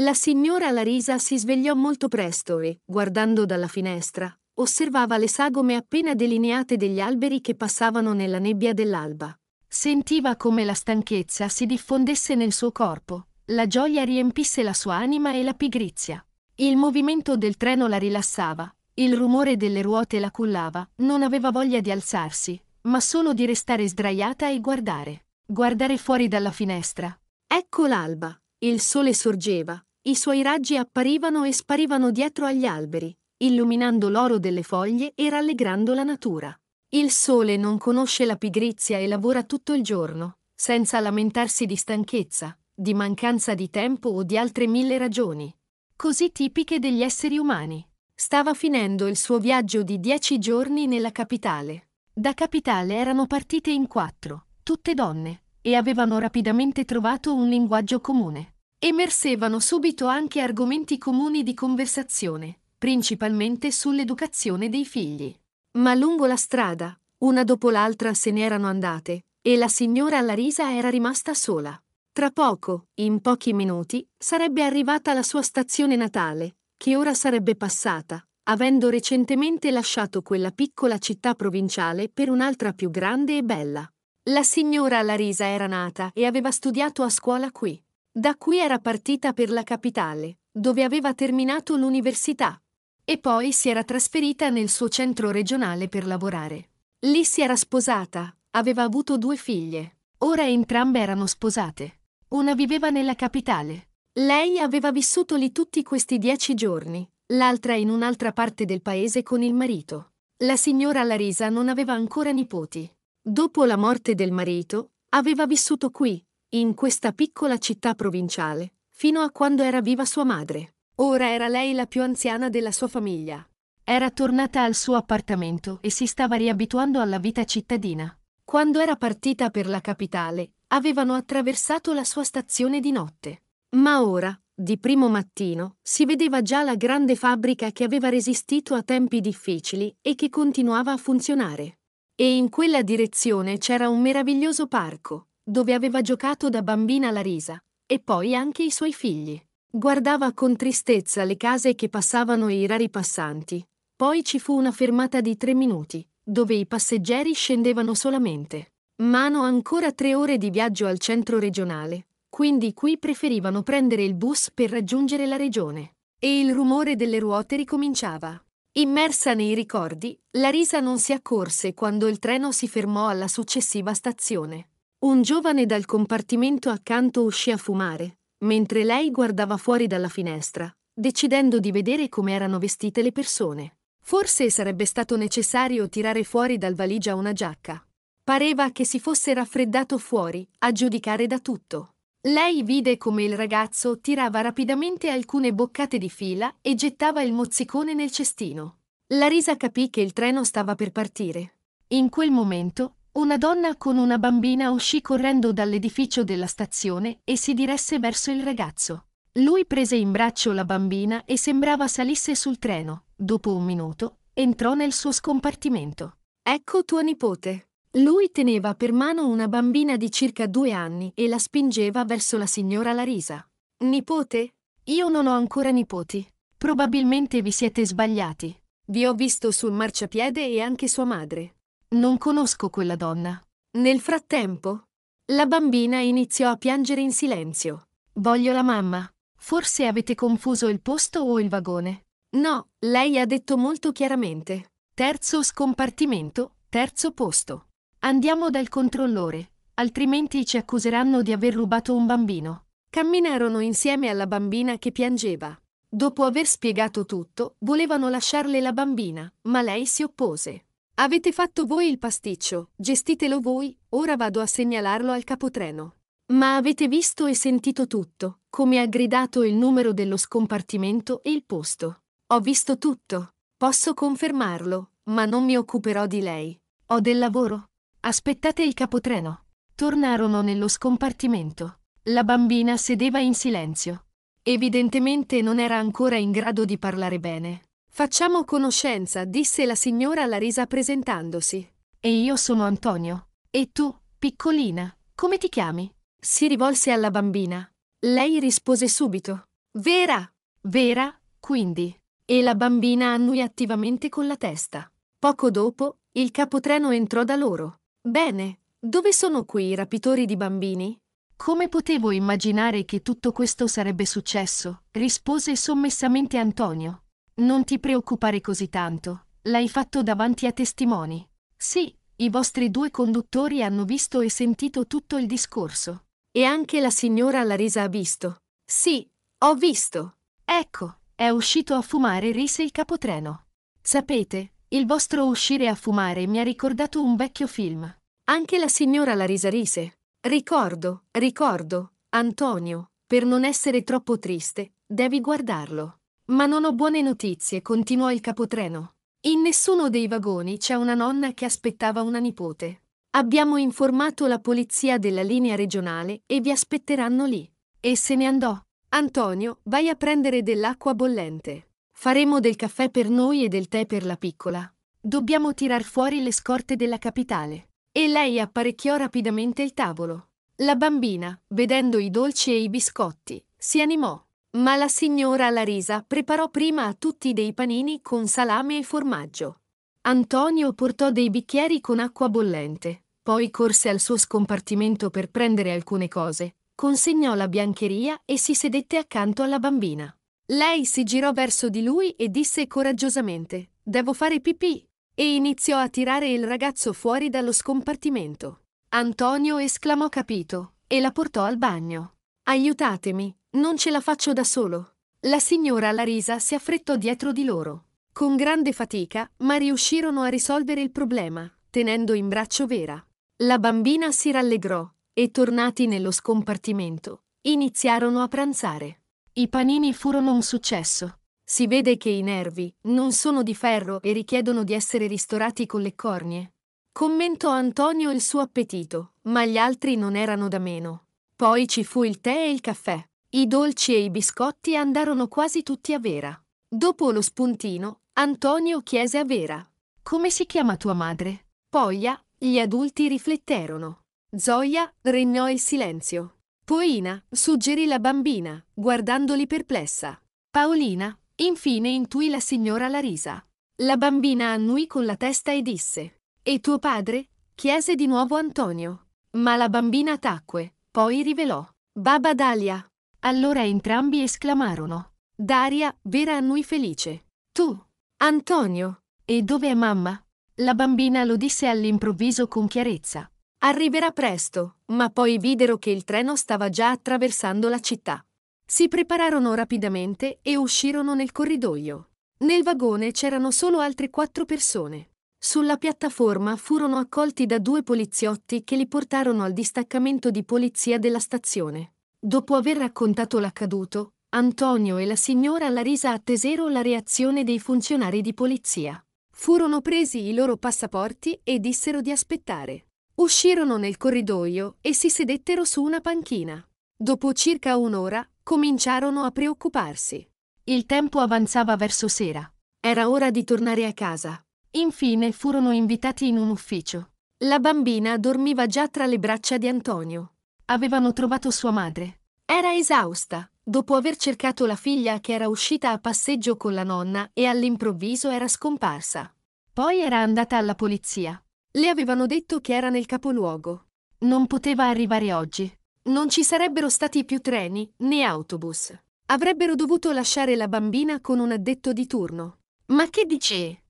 La signora Larisa si svegliò molto presto e, guardando dalla finestra, osservava le sagome appena delineate degli alberi che passavano nella nebbia dell'alba. Sentiva come la stanchezza si diffondesse nel suo corpo, la gioia riempisse la sua anima e la pigrizia. Il movimento del treno la rilassava, il rumore delle ruote la cullava, non aveva voglia di alzarsi, ma solo di restare sdraiata e guardare. Guardare fuori dalla finestra. Ecco l'alba, il sole sorgeva, i suoi raggi apparivano e sparivano dietro agli alberi, illuminando l'oro delle foglie e rallegrando la natura. Il sole non conosce la pigrizia e lavora tutto il giorno, senza lamentarsi di stanchezza, di mancanza di tempo o di altre mille ragioni, così tipiche degli esseri umani. Stava finendo il suo viaggio di dieci giorni nella capitale. Da capitale erano partite in quattro, tutte donne, e avevano rapidamente trovato un linguaggio comune. Emersevano subito anche argomenti comuni di conversazione, principalmente sull'educazione dei figli. Ma lungo la strada, una dopo l'altra se ne erano andate, e la signora Larisa era rimasta sola. Tra poco, in pochi minuti, sarebbe arrivata la sua stazione natale, che ora sarebbe passata, avendo recentemente lasciato quella piccola città provinciale per un'altra più grande e bella. La signora Larisa era nata e aveva studiato a scuola qui. Da qui era partita per la capitale, dove aveva terminato l'università. E poi si era trasferita nel suo centro regionale per lavorare. Lì si era sposata, aveva avuto due figlie. Ora entrambe erano sposate. Una viveva nella capitale. Lei aveva vissuto lì tutti questi dieci giorni, l'altra in un'altra parte del paese con il marito. La signora Larisa non aveva ancora nipoti. Dopo la morte del marito, aveva vissuto qui, in questa piccola città provinciale, fino a quando era viva sua madre. Ora era lei la più anziana della sua famiglia. Era tornata al suo appartamento e si stava riabituando alla vita cittadina. Quando era partita per la capitale, avevano attraversato la sua stazione di notte. Ma ora, di primo mattino, si vedeva già la grande fabbrica che aveva resistito a tempi difficili e che continuava a funzionare. E in quella direzione c'era un meraviglioso parco, dove aveva giocato da bambina Larisa, e poi anche i suoi figli. Guardava con tristezza le case che passavano e i rari passanti. Poi ci fu una fermata di tre minuti, dove i passeggeri scendevano solamente. Mano ancora tre ore di viaggio al centro regionale, quindi qui preferivano prendere il bus per raggiungere la regione. E il rumore delle ruote ricominciava. Immersa nei ricordi, la risa non si accorse quando il treno si fermò alla successiva stazione. Un giovane dal compartimento accanto uscì a fumare, mentre lei guardava fuori dalla finestra, decidendo di vedere come erano vestite le persone. Forse sarebbe stato necessario tirare fuori dal valigia una giacca. Pareva che si fosse raffreddato fuori, a giudicare da tutto. Lei vide come il ragazzo tirava rapidamente alcune boccate di fila e gettava il mozzicone nel cestino. Larisa capì che il treno stava per partire. In quel momento, una donna con una bambina uscì correndo dall'edificio della stazione e si diresse verso il ragazzo. Lui prese in braccio la bambina e sembrava salisse sul treno. Dopo un minuto, entrò nel suo scompartimento. Ecco tuo nipote. Lui teneva per mano una bambina di circa due anni e la spingeva verso la signora Larisa. Nipote? Io non ho ancora nipoti. Probabilmente vi siete sbagliati. Vi ho visto sul marciapiede e anche sua madre. Non conosco quella donna. Nel frattempo, la bambina iniziò a piangere in silenzio. Voglio la mamma. Forse avete confuso il posto o il vagone. No, lei ha detto molto chiaramente. Terzo scompartimento, terzo posto. Andiamo dal controllore, altrimenti ci accuseranno di aver rubato un bambino. Camminarono insieme alla bambina che piangeva. Dopo aver spiegato tutto, volevano lasciarle la bambina, ma lei si oppose. Avete fatto voi il pasticcio, gestitelo voi, ora vado a segnalarlo al capotreno. Ma avete visto e sentito tutto, come ha gridato il numero dello scompartimento e il posto. Ho visto tutto, posso confermarlo, ma non mi occuperò di lei. Ho del lavoro. Aspettate il capotreno. Tornarono nello scompartimento. La bambina sedeva in silenzio. Evidentemente non era ancora in grado di parlare bene, Facciamo conoscenza, disse la signora alla risa presentandosi. E io sono Antonio. E tu, piccolina, come ti chiami? Si rivolse alla bambina. Lei rispose subito. Vera. Vera, quindi. E la bambina annui attivamente con la testa. Poco dopo, il capotreno entrò da loro. Bene, dove sono qui i rapitori di bambini? Come potevo immaginare che tutto questo sarebbe successo? rispose sommessamente Antonio. Non ti preoccupare così tanto, l'hai fatto davanti a testimoni. Sì, i vostri due conduttori hanno visto e sentito tutto il discorso. E anche la signora Larisa ha visto. Sì, ho visto. Ecco, è uscito a fumare rise il capotreno. Sapete, il vostro uscire a fumare mi ha ricordato un vecchio film. Anche la signora Larisa rise. Ricordo, ricordo, Antonio, per non essere troppo triste, devi guardarlo. Ma non ho buone notizie, continuò il capotreno. In nessuno dei vagoni c'è una nonna che aspettava una nipote. Abbiamo informato la polizia della linea regionale e vi aspetteranno lì. E se ne andò. Antonio, vai a prendere dell'acqua bollente. Faremo del caffè per noi e del tè per la piccola. Dobbiamo tirar fuori le scorte della capitale. E lei apparecchiò rapidamente il tavolo. La bambina, vedendo i dolci e i biscotti, si animò. Ma la signora Larisa preparò prima a tutti dei panini con salame e formaggio. Antonio portò dei bicchieri con acqua bollente, poi corse al suo scompartimento per prendere alcune cose, consegnò la biancheria e si sedette accanto alla bambina. Lei si girò verso di lui e disse coraggiosamente: Devo fare pipì. E iniziò a tirare il ragazzo fuori dallo scompartimento. Antonio esclamò capito e la portò al bagno. Aiutatemi, non ce la faccio da solo. La signora Larisa si affrettò dietro di loro. Con grande fatica, ma riuscirono a risolvere il problema, tenendo in braccio Vera. La bambina si rallegrò e, tornati nello scompartimento, iniziarono a pranzare. I panini furono un successo. Si vede che i nervi non sono di ferro e richiedono di essere ristorati con le cornie. Commentò Antonio il suo appetito, ma gli altri non erano da meno. Poi ci fu il tè e il caffè. I dolci e i biscotti andarono quasi tutti a Vera. Dopo lo spuntino, Antonio chiese a Vera. Come si chiama tua madre? Poglia, gli adulti rifletterono. Zoya regnò il silenzio. Poina suggerì la bambina, guardandoli perplessa. Paolina, infine, intuì la signora Larisa. La bambina annui con la testa e disse: E tuo padre? chiese di nuovo Antonio. Ma la bambina tacque, poi rivelò: Baba Dalia. Allora entrambi esclamarono. Daria, vera a noi felice. Tu, Antonio. E dove è mamma? La bambina lo disse all'improvviso con chiarezza. Arriverà presto, ma poi videro che il treno stava già attraversando la città. Si prepararono rapidamente e uscirono nel corridoio. Nel vagone c'erano solo altre quattro persone. Sulla piattaforma furono accolti da due poliziotti che li portarono al distaccamento di polizia della stazione. Dopo aver raccontato l'accaduto, Antonio e la signora Larisa attesero la reazione dei funzionari di polizia. Furono presi i loro passaporti e dissero di aspettare. Uscirono nel corridoio e si sedettero su una panchina. Dopo circa un'ora cominciarono a preoccuparsi. Il tempo avanzava verso sera. Era ora di tornare a casa. Infine furono invitati in un ufficio. La bambina dormiva già tra le braccia di Antonio avevano trovato sua madre. Era esausta, dopo aver cercato la figlia che era uscita a passeggio con la nonna e all'improvviso era scomparsa. Poi era andata alla polizia. Le avevano detto che era nel capoluogo. Non poteva arrivare oggi. Non ci sarebbero stati più treni né autobus. Avrebbero dovuto lasciare la bambina con un addetto di turno. Ma che dice?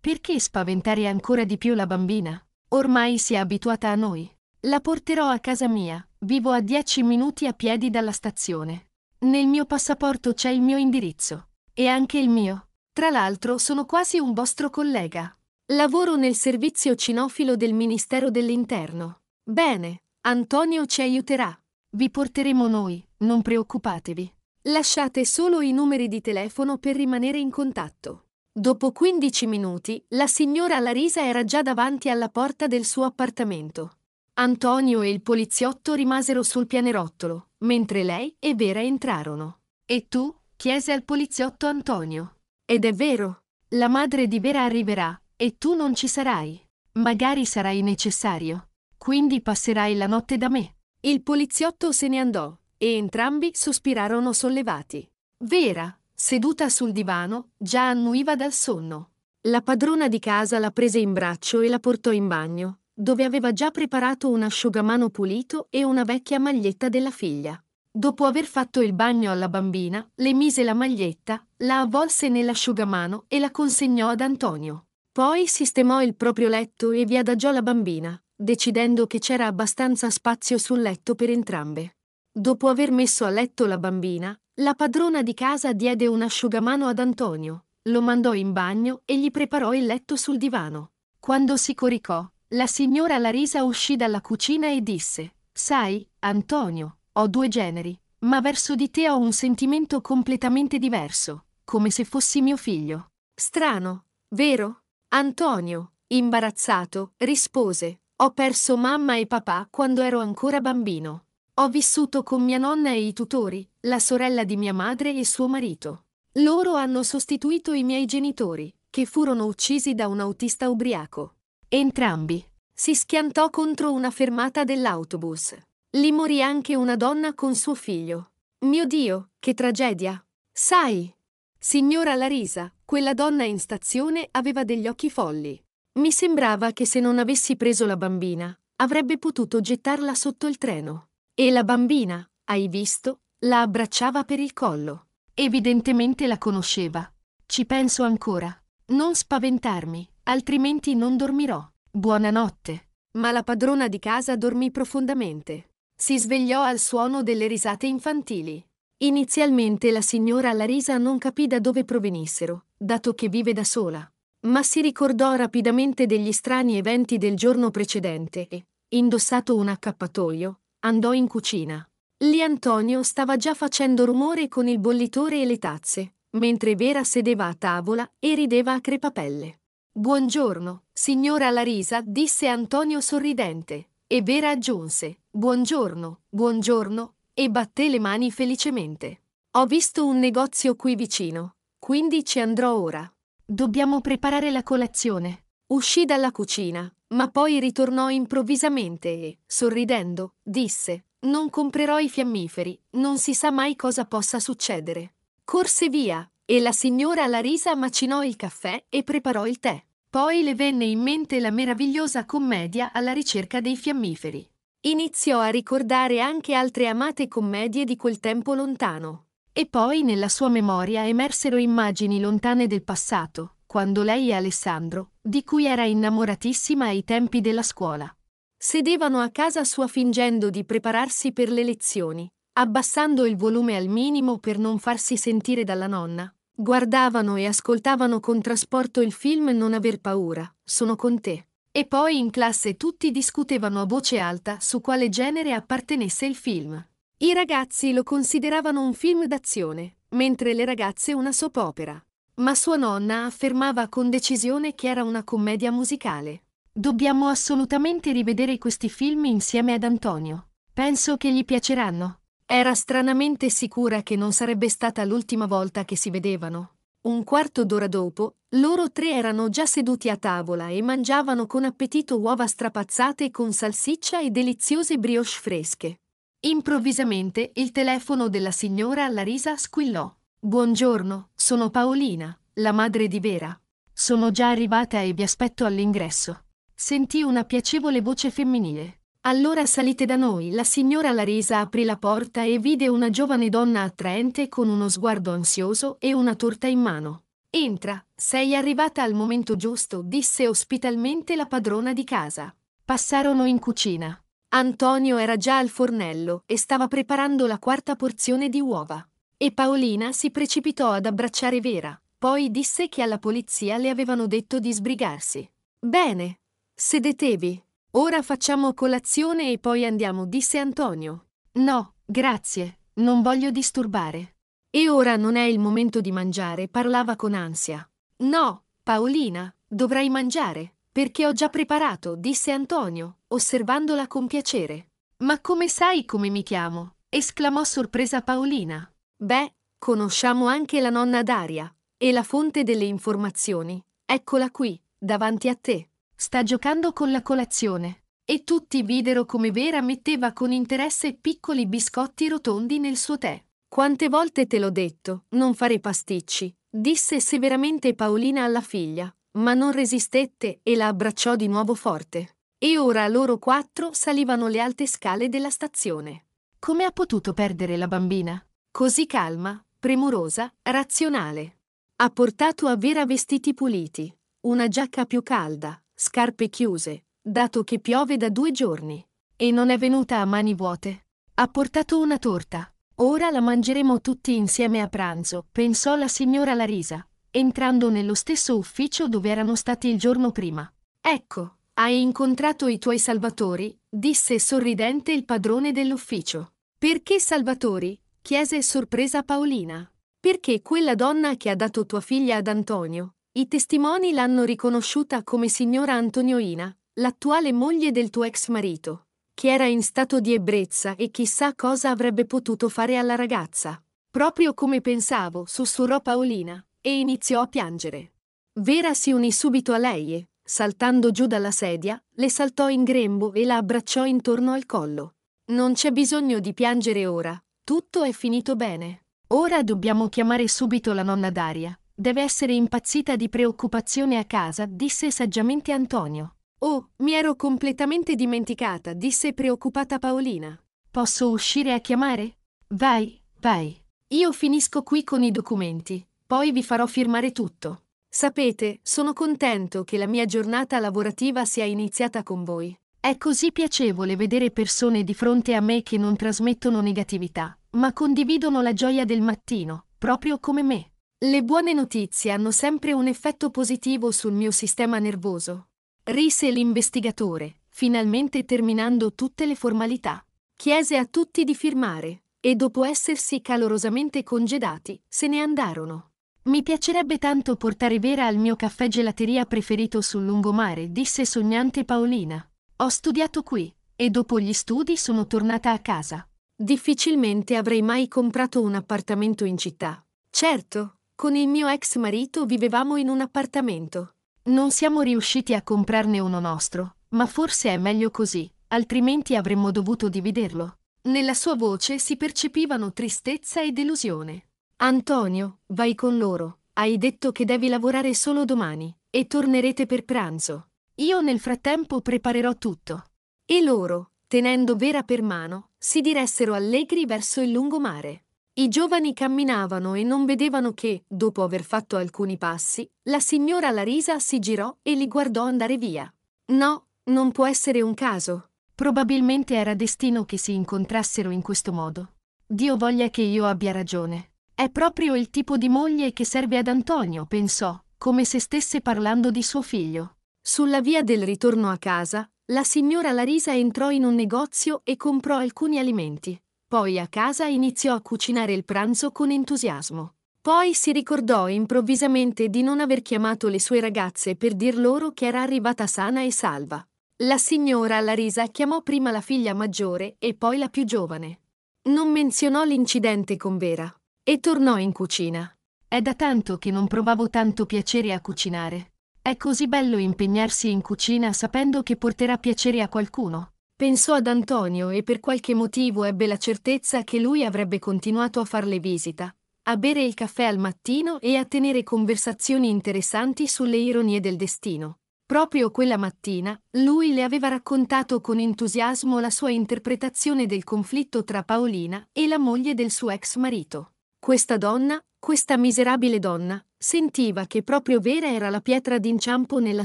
Perché spaventare ancora di più la bambina? Ormai si è abituata a noi. La porterò a casa mia, vivo a 10 minuti a piedi dalla stazione. Nel mio passaporto c'è il mio indirizzo. E anche il mio. Tra l'altro sono quasi un vostro collega. Lavoro nel servizio cinofilo del Ministero dell'Interno. Bene, Antonio ci aiuterà. Vi porteremo noi, non preoccupatevi. Lasciate solo i numeri di telefono per rimanere in contatto. Dopo 15 minuti, la signora Larisa era già davanti alla porta del suo appartamento. Antonio e il poliziotto rimasero sul pianerottolo, mentre lei e Vera entrarono. E tu? chiese al poliziotto Antonio. Ed è vero, la madre di Vera arriverà, e tu non ci sarai. Magari sarai necessario. Quindi passerai la notte da me. Il poliziotto se ne andò, e entrambi sospirarono sollevati. Vera, seduta sul divano, già annuiva dal sonno. La padrona di casa la prese in braccio e la portò in bagno, dove aveva già preparato un asciugamano pulito e una vecchia maglietta della figlia. Dopo aver fatto il bagno alla bambina, le mise la maglietta, la avvolse nell'asciugamano e la consegnò ad Antonio. Poi sistemò il proprio letto e vi adagiò la bambina, decidendo che c'era abbastanza spazio sul letto per entrambe. Dopo aver messo a letto la bambina, la padrona di casa diede un asciugamano ad Antonio, lo mandò in bagno e gli preparò il letto sul divano. Quando si coricò, la signora Larisa uscì dalla cucina e disse, Sai, Antonio, ho due generi, ma verso di te ho un sentimento completamente diverso, come se fossi mio figlio. Strano, vero? Antonio, imbarazzato, rispose, Ho perso mamma e papà quando ero ancora bambino. Ho vissuto con mia nonna e i tutori, la sorella di mia madre e suo marito. Loro hanno sostituito i miei genitori, che furono uccisi da un autista ubriaco. Entrambi. Si schiantò contro una fermata dell'autobus. Lì morì anche una donna con suo figlio. Mio Dio, che tragedia! Sai! Signora Larisa, quella donna in stazione aveva degli occhi folli. Mi sembrava che se non avessi preso la bambina, avrebbe potuto gettarla sotto il treno. E la bambina, hai visto, la abbracciava per il collo. Evidentemente la conosceva. Ci penso ancora. Non spaventarmi altrimenti non dormirò. Buonanotte. Ma la padrona di casa dormì profondamente. Si svegliò al suono delle risate infantili. Inizialmente la signora alla risa non capì da dove provenissero, dato che vive da sola. Ma si ricordò rapidamente degli strani eventi del giorno precedente e, indossato un accappatoio, andò in cucina. Lì Antonio stava già facendo rumore con il bollitore e le tazze, mentre Vera sedeva a tavola e rideva a crepapelle. Buongiorno, signora Larisa, disse Antonio sorridente, e Vera aggiunse, buongiorno, buongiorno, e batté le mani felicemente. Ho visto un negozio qui vicino, quindi ci andrò ora. Dobbiamo preparare la colazione. Uscì dalla cucina, ma poi ritornò improvvisamente e, sorridendo, disse, non comprerò i fiammiferi, non si sa mai cosa possa succedere. Corse via, e la signora Larisa macinò il caffè e preparò il tè. Poi le venne in mente la meravigliosa commedia alla ricerca dei fiammiferi. Iniziò a ricordare anche altre amate commedie di quel tempo lontano. E poi nella sua memoria emersero immagini lontane del passato, quando lei e Alessandro, di cui era innamoratissima ai tempi della scuola, sedevano a casa sua fingendo di prepararsi per le lezioni, abbassando il volume al minimo per non farsi sentire dalla nonna, Guardavano e ascoltavano con trasporto il film Non aver paura, sono con te. E poi in classe tutti discutevano a voce alta su quale genere appartenesse il film. I ragazzi lo consideravano un film d'azione, mentre le ragazze una soap opera. Ma sua nonna affermava con decisione che era una commedia musicale. Dobbiamo assolutamente rivedere questi film insieme ad Antonio. Penso che gli piaceranno. Era stranamente sicura che non sarebbe stata l'ultima volta che si vedevano. Un quarto d'ora dopo, loro tre erano già seduti a tavola e mangiavano con appetito uova strapazzate con salsiccia e deliziose brioche fresche. Improvvisamente il telefono della signora Larisa squillò. Buongiorno, sono Paolina, la madre di Vera. Sono già arrivata e vi aspetto all'ingresso. Sentì una piacevole voce femminile. Allora salite da noi. La signora Larisa aprì la porta e vide una giovane donna attraente con uno sguardo ansioso e una torta in mano. Entra, sei arrivata al momento giusto, disse ospitalmente la padrona di casa. Passarono in cucina. Antonio era già al fornello e stava preparando la quarta porzione di uova. E Paolina si precipitò ad abbracciare Vera, poi disse che alla polizia le avevano detto di sbrigarsi. Bene, sedetevi, Ora facciamo colazione e poi andiamo, disse Antonio. No, grazie, non voglio disturbare. E ora non è il momento di mangiare, parlava con ansia. No, Paolina, dovrai mangiare, perché ho già preparato, disse Antonio, osservandola con piacere. Ma come sai come mi chiamo? esclamò sorpresa Paolina. Beh, conosciamo anche la nonna Daria, e la fonte delle informazioni. Eccola qui, davanti a te. Sta giocando con la colazione. E tutti videro come Vera metteva con interesse piccoli biscotti rotondi nel suo tè. Quante volte te l'ho detto, non fare pasticci, disse severamente Paolina alla figlia, ma non resistette e la abbracciò di nuovo forte. E ora loro quattro salivano le alte scale della stazione. Come ha potuto perdere la bambina? Così calma, premurosa, razionale. Ha portato a Vera vestiti puliti, una giacca più calda, Scarpe chiuse, dato che piove da due giorni. E non è venuta a mani vuote. Ha portato una torta. Ora la mangeremo tutti insieme a pranzo, pensò la signora Larisa, entrando nello stesso ufficio dove erano stati il giorno prima. Ecco, hai incontrato i tuoi salvatori, disse sorridente il padrone dell'ufficio. Perché salvatori? chiese sorpresa Paolina. Perché quella donna che ha dato tua figlia ad Antonio, i testimoni l'hanno riconosciuta come signora Antonioina, l'attuale moglie del tuo ex marito, che era in stato di ebbrezza e chissà cosa avrebbe potuto fare alla ragazza. Proprio come pensavo, sussurrò Paolina, e iniziò a piangere. Vera si unì subito a lei e, saltando giù dalla sedia, le saltò in grembo e la abbracciò intorno al collo. Non c'è bisogno di piangere ora, tutto è finito bene. Ora dobbiamo chiamare subito la nonna Daria, Deve essere impazzita di preoccupazione a casa, disse saggiamente Antonio. Oh, mi ero completamente dimenticata, disse preoccupata Paolina. Posso uscire a chiamare? Vai, vai. Io finisco qui con i documenti, poi vi farò firmare tutto. Sapete, sono contento che la mia giornata lavorativa sia iniziata con voi. È così piacevole vedere persone di fronte a me che non trasmettono negatività, ma condividono la gioia del mattino, proprio come me. Le buone notizie hanno sempre un effetto positivo sul mio sistema nervoso. Rise l'investigatore, finalmente terminando tutte le formalità. Chiese a tutti di firmare e dopo essersi calorosamente congedati, se ne andarono. Mi piacerebbe tanto portare Vera al mio caffè gelateria preferito sul lungomare, disse sognante Paolina. Ho studiato qui e dopo gli studi sono tornata a casa. Difficilmente avrei mai comprato un appartamento in città. Certo, con il mio ex marito vivevamo in un appartamento. Non siamo riusciti a comprarne uno nostro, ma forse è meglio così, altrimenti avremmo dovuto dividerlo. Nella sua voce si percepivano tristezza e delusione. Antonio, vai con loro. Hai detto che devi lavorare solo domani e tornerete per pranzo. Io nel frattempo preparerò tutto. E loro, tenendo Vera per mano, si diressero allegri verso il lungomare. I giovani camminavano e non vedevano che, dopo aver fatto alcuni passi, la signora Larisa si girò e li guardò andare via. No, non può essere un caso. Probabilmente era destino che si incontrassero in questo modo. Dio voglia che io abbia ragione. È proprio il tipo di moglie che serve ad Antonio, pensò, come se stesse parlando di suo figlio. Sulla via del ritorno a casa, la signora Larisa entrò in un negozio e comprò alcuni alimenti. Poi a casa iniziò a cucinare il pranzo con entusiasmo. Poi si ricordò improvvisamente di non aver chiamato le sue ragazze per dir loro che era arrivata sana e salva. La signora Larisa chiamò prima la figlia maggiore e poi la più giovane. Non menzionò l'incidente con Vera e tornò in cucina. È da tanto che non provavo tanto piacere a cucinare. È così bello impegnarsi in cucina sapendo che porterà piacere a qualcuno. Pensò ad Antonio e per qualche motivo ebbe la certezza che lui avrebbe continuato a farle visita, a bere il caffè al mattino e a tenere conversazioni interessanti sulle ironie del destino. Proprio quella mattina, lui le aveva raccontato con entusiasmo la sua interpretazione del conflitto tra Paolina e la moglie del suo ex marito. Questa donna, questa miserabile donna, sentiva che proprio Vera era la pietra d'inciampo nella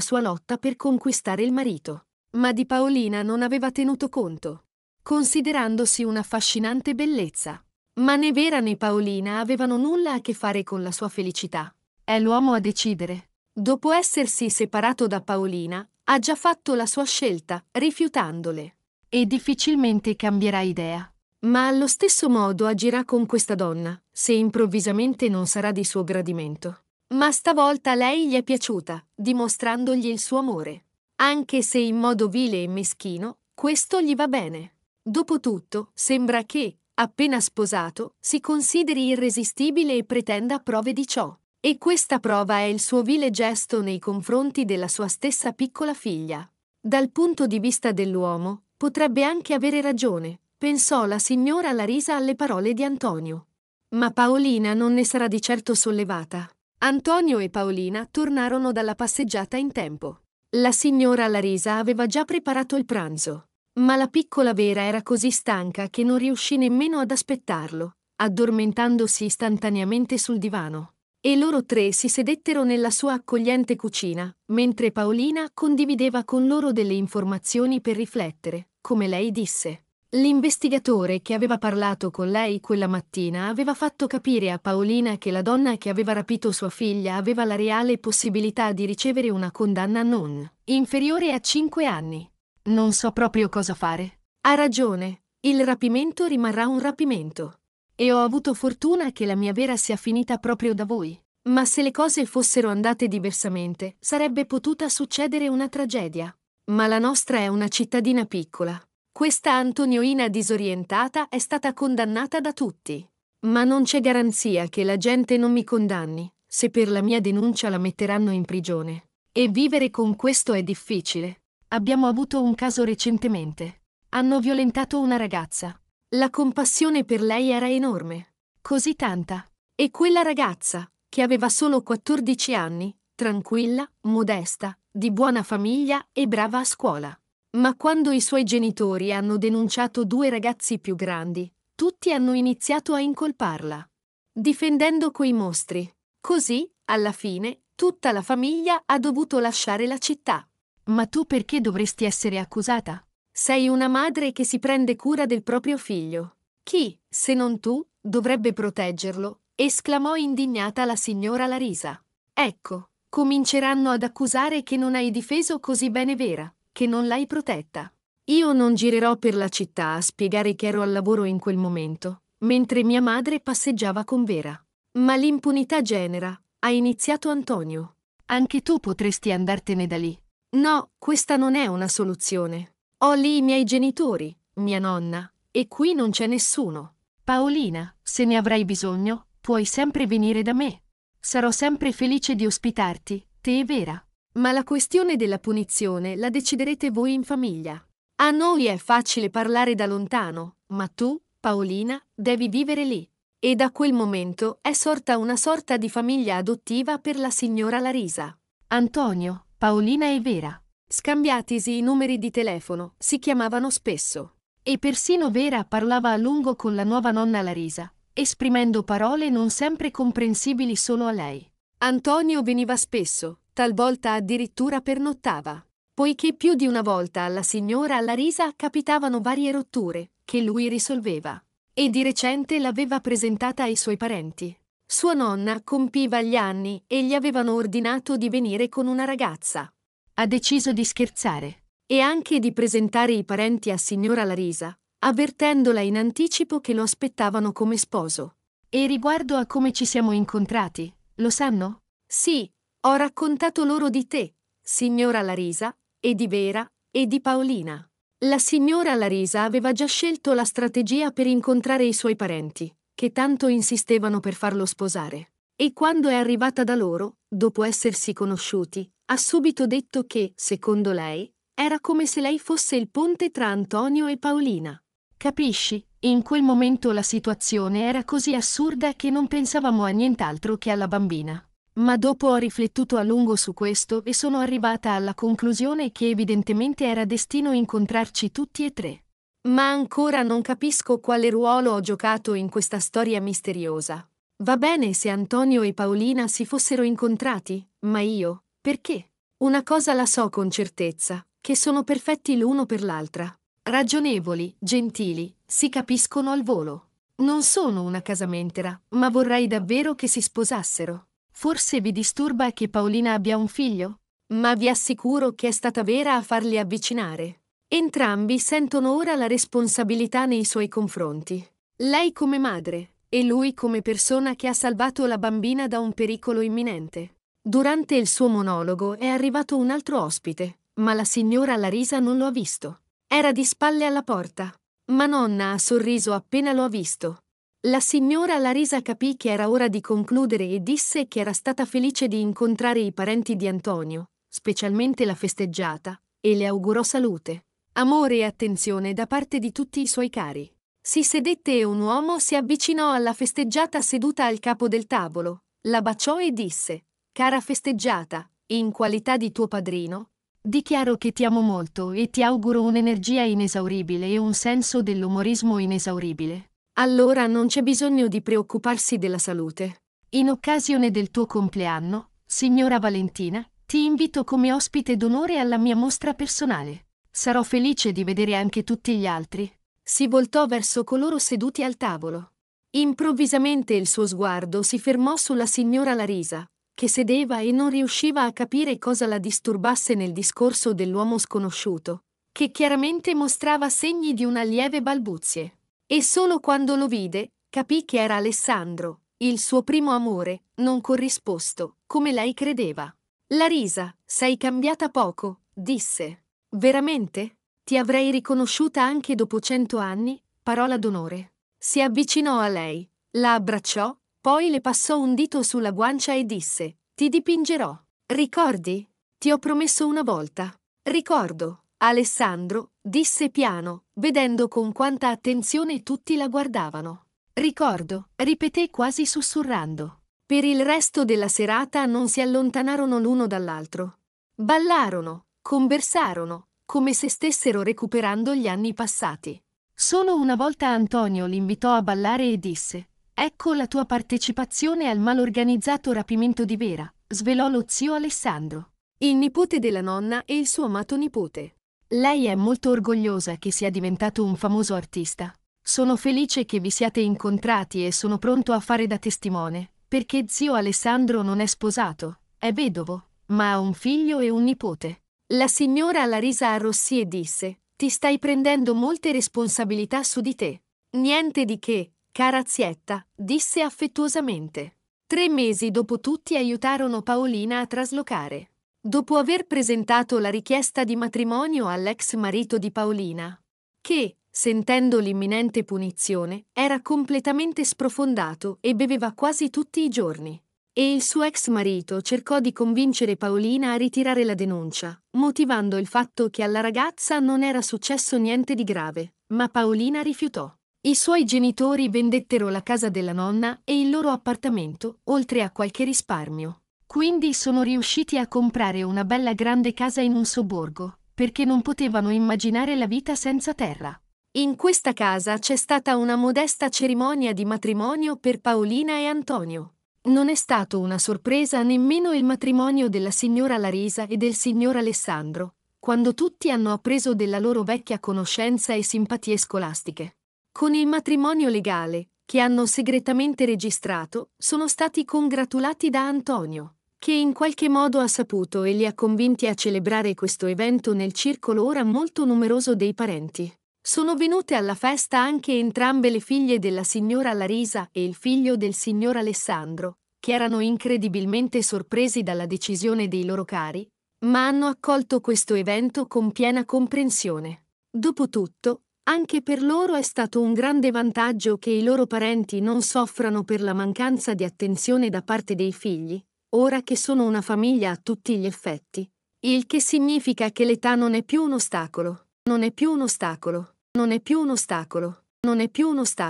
sua lotta per conquistare il marito ma di Paolina non aveva tenuto conto, considerandosi un'affascinante bellezza. Ma né Vera né Paolina avevano nulla a che fare con la sua felicità. È l'uomo a decidere. Dopo essersi separato da Paolina, ha già fatto la sua scelta, rifiutandole. E difficilmente cambierà idea. Ma allo stesso modo agirà con questa donna, se improvvisamente non sarà di suo gradimento. Ma stavolta lei gli è piaciuta, dimostrandogli il suo amore anche se in modo vile e meschino, questo gli va bene. Dopotutto, sembra che, appena sposato, si consideri irresistibile e pretenda prove di ciò. E questa prova è il suo vile gesto nei confronti della sua stessa piccola figlia. Dal punto di vista dell'uomo, potrebbe anche avere ragione, pensò la signora Larisa alle parole di Antonio. Ma Paolina non ne sarà di certo sollevata. Antonio e Paolina tornarono dalla passeggiata in tempo. La signora Larisa aveva già preparato il pranzo, ma la piccola Vera era così stanca che non riuscì nemmeno ad aspettarlo, addormentandosi istantaneamente sul divano. E loro tre si sedettero nella sua accogliente cucina, mentre Paolina condivideva con loro delle informazioni per riflettere, come lei disse. L'investigatore che aveva parlato con lei quella mattina aveva fatto capire a Paolina che la donna che aveva rapito sua figlia aveva la reale possibilità di ricevere una condanna non inferiore a 5 anni. Non so proprio cosa fare. Ha ragione, il rapimento rimarrà un rapimento. E ho avuto fortuna che la mia vera sia finita proprio da voi. Ma se le cose fossero andate diversamente, sarebbe potuta succedere una tragedia. Ma la nostra è una cittadina piccola, questa Antonioina disorientata è stata condannata da tutti. Ma non c'è garanzia che la gente non mi condanni, se per la mia denuncia la metteranno in prigione. E vivere con questo è difficile. Abbiamo avuto un caso recentemente. Hanno violentato una ragazza. La compassione per lei era enorme. Così tanta. E quella ragazza, che aveva solo 14 anni, tranquilla, modesta, di buona famiglia e brava a scuola. Ma quando i suoi genitori hanno denunciato due ragazzi più grandi, tutti hanno iniziato a incolparla, difendendo quei mostri. Così, alla fine, tutta la famiglia ha dovuto lasciare la città. Ma tu perché dovresti essere accusata? Sei una madre che si prende cura del proprio figlio. Chi, se non tu, dovrebbe proteggerlo? esclamò indignata la signora Larisa. Ecco, cominceranno ad accusare che non hai difeso così bene Vera che non l'hai protetta. Io non girerò per la città a spiegare che ero al lavoro in quel momento, mentre mia madre passeggiava con Vera. Ma l'impunità genera, ha iniziato Antonio. Anche tu potresti andartene da lì. No, questa non è una soluzione. Ho lì i miei genitori, mia nonna, e qui non c'è nessuno. Paolina, se ne avrai bisogno, puoi sempre venire da me. Sarò sempre felice di ospitarti, te e Vera. Ma la questione della punizione la deciderete voi in famiglia. A noi è facile parlare da lontano, ma tu, Paolina, devi vivere lì. E da quel momento è sorta una sorta di famiglia adottiva per la signora Larisa. Antonio, Paolina e Vera. Scambiatisi i numeri di telefono, si chiamavano spesso. E persino Vera parlava a lungo con la nuova nonna Larisa, esprimendo parole non sempre comprensibili solo a lei. Antonio veniva spesso, talvolta addirittura pernottava, poiché più di una volta alla signora Larisa capitavano varie rotture, che lui risolveva, e di recente l'aveva presentata ai suoi parenti. Sua nonna compiva gli anni e gli avevano ordinato di venire con una ragazza. Ha deciso di scherzare e anche di presentare i parenti a signora Larisa, avvertendola in anticipo che lo aspettavano come sposo. E riguardo a come ci siamo incontrati, lo sanno? Sì, ho raccontato loro di te, signora Larisa, e di Vera, e di Paolina. La signora Larisa aveva già scelto la strategia per incontrare i suoi parenti, che tanto insistevano per farlo sposare. E quando è arrivata da loro, dopo essersi conosciuti, ha subito detto che, secondo lei, era come se lei fosse il ponte tra Antonio e Paolina. Capisci? In quel momento la situazione era così assurda che non pensavamo a nient'altro che alla bambina. Ma dopo ho riflettuto a lungo su questo e sono arrivata alla conclusione che evidentemente era destino incontrarci tutti e tre. Ma ancora non capisco quale ruolo ho giocato in questa storia misteriosa. Va bene se Antonio e Paolina si fossero incontrati, ma io, perché? Una cosa la so con certezza, che sono perfetti l'uno per l'altra. Ragionevoli, gentili, si capiscono al volo. Non sono una casamentera, ma vorrei davvero che si sposassero. Forse vi disturba che Paolina abbia un figlio? Ma vi assicuro che è stata Vera a farli avvicinare. Entrambi sentono ora la responsabilità nei suoi confronti. Lei come madre e lui come persona che ha salvato la bambina da un pericolo imminente. Durante il suo monologo è arrivato un altro ospite, ma la signora Larisa non lo ha visto. Era di spalle alla porta. Ma nonna ha sorriso appena lo ha visto la signora Larisa capì che era ora di concludere e disse che era stata felice di incontrare i parenti di Antonio, specialmente la festeggiata, e le augurò salute, amore e attenzione da parte di tutti i suoi cari. Si sedette e un uomo si avvicinò alla festeggiata seduta al capo del tavolo, la baciò e disse, Cara festeggiata, in qualità di tuo padrino, dichiaro che ti amo molto e ti auguro un'energia inesauribile e un senso dell'umorismo inesauribile allora non c'è bisogno di preoccuparsi della salute. In occasione del tuo compleanno, signora Valentina, ti invito come ospite d'onore alla mia mostra personale. Sarò felice di vedere anche tutti gli altri. Si voltò verso coloro seduti al tavolo. Improvvisamente il suo sguardo si fermò sulla signora Larisa, che sedeva e non riusciva a capire cosa la disturbasse nel discorso dell'uomo sconosciuto, che chiaramente mostrava segni di una lieve balbuzie. E solo quando lo vide, capì che era Alessandro, il suo primo amore, non corrisposto, come lei credeva. La risa, sei cambiata poco, disse. Veramente? Ti avrei riconosciuta anche dopo cento anni, parola d'onore. Si avvicinò a lei, la abbracciò, poi le passò un dito sulla guancia e disse, ti dipingerò. Ricordi? Ti ho promesso una volta. Ricordo, Alessandro, disse piano, vedendo con quanta attenzione tutti la guardavano. Ricordo, ripeté quasi sussurrando. Per il resto della serata non si allontanarono l'uno dall'altro. Ballarono, conversarono, come se stessero recuperando gli anni passati. Solo una volta Antonio l'invitò a ballare e disse Ecco la tua partecipazione al malorganizzato rapimento di Vera, svelò lo zio Alessandro, il nipote della nonna e il suo amato nipote. Lei è molto orgogliosa che sia diventato un famoso artista. Sono felice che vi siate incontrati e sono pronto a fare da testimone, perché zio Alessandro non è sposato, è vedovo, ma ha un figlio e un nipote. La signora alla risa arrossì e disse, ti stai prendendo molte responsabilità su di te. Niente di che, cara zietta, disse affettuosamente. Tre mesi dopo tutti aiutarono Paolina a traslocare dopo aver presentato la richiesta di matrimonio all'ex marito di Paolina, che, sentendo l'imminente punizione, era completamente sprofondato e beveva quasi tutti i giorni. E il suo ex marito cercò di convincere Paolina a ritirare la denuncia, motivando il fatto che alla ragazza non era successo niente di grave, ma Paolina rifiutò. I suoi genitori vendettero la casa della nonna e il loro appartamento, oltre a qualche risparmio. Quindi sono riusciti a comprare una bella grande casa in un sobborgo, perché non potevano immaginare la vita senza terra. In questa casa c'è stata una modesta cerimonia di matrimonio per Paolina e Antonio. Non è stato una sorpresa nemmeno il matrimonio della signora Larisa e del signor Alessandro, quando tutti hanno appreso della loro vecchia conoscenza e simpatie scolastiche. Con il matrimonio legale, che hanno segretamente registrato, sono stati congratulati da Antonio che in qualche modo ha saputo e li ha convinti a celebrare questo evento nel circolo ora molto numeroso dei parenti. Sono venute alla festa anche entrambe le figlie della signora Larisa e il figlio del signor Alessandro, che erano incredibilmente sorpresi dalla decisione dei loro cari, ma hanno accolto questo evento con piena comprensione. Dopotutto, anche per loro è stato un grande vantaggio che i loro parenti non soffrano per la mancanza di attenzione da parte dei figli, ora che sono una famiglia a tutti gli effetti. Il che significa che l'età non è più un ostacolo, non è più un ostacolo, non è più un ostacolo, non è più un ostacolo.